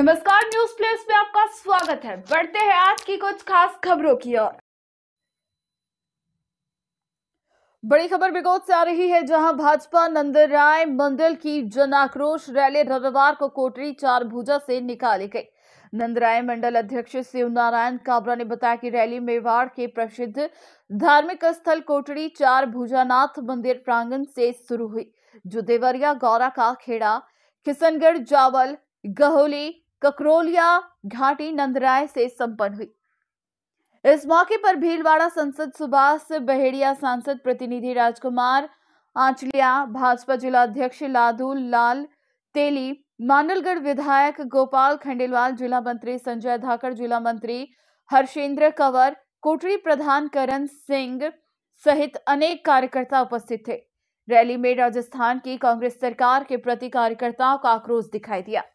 नमस्कार news place में आपका स्वागत है बढ़ते हैं आज की कुछ खास खबरों की ओर बड़ी खबर बिगोद से आ रही है जहां भाजपा राय मंडल की जन आक्रोश रैली रविवार को कोटरी चार भुजा से निकाली गई नंदराय मंडल अध्यक्ष शिव नारायण काबरा ने बताया कि रैली मेवाड़ के प्रसिद्ध धार्मिक स्थल कोटड़ी चार भुजानाथ मंदिर प्रांगण से शुरू हुई जो देवरिया गौरा का खेड़ा किशनगढ़ जावल गहोली ककरोलिया घाटी नंदराय से संपन्न हुई इस मौके पर भीलवाड़ा संसद सुभाष बहेड़िया सांसद प्रतिनिधि राजकुमार आंचलिया भाजपा जिला अध्यक्ष लादू लाल तेली मांडलगढ़ विधायक गोपाल खंडेलवाल जिला मंत्री संजय धाकड़ जिला मंत्री हर्षेंद्र कंवर कोटरी प्रधान करण सिंह सहित अनेक कार्यकर्ता उपस्थित थे रैली में राजस्थान की कांग्रेस सरकार के प्रति कार्यकर्ताओं का आक्रोश दिखाई दिया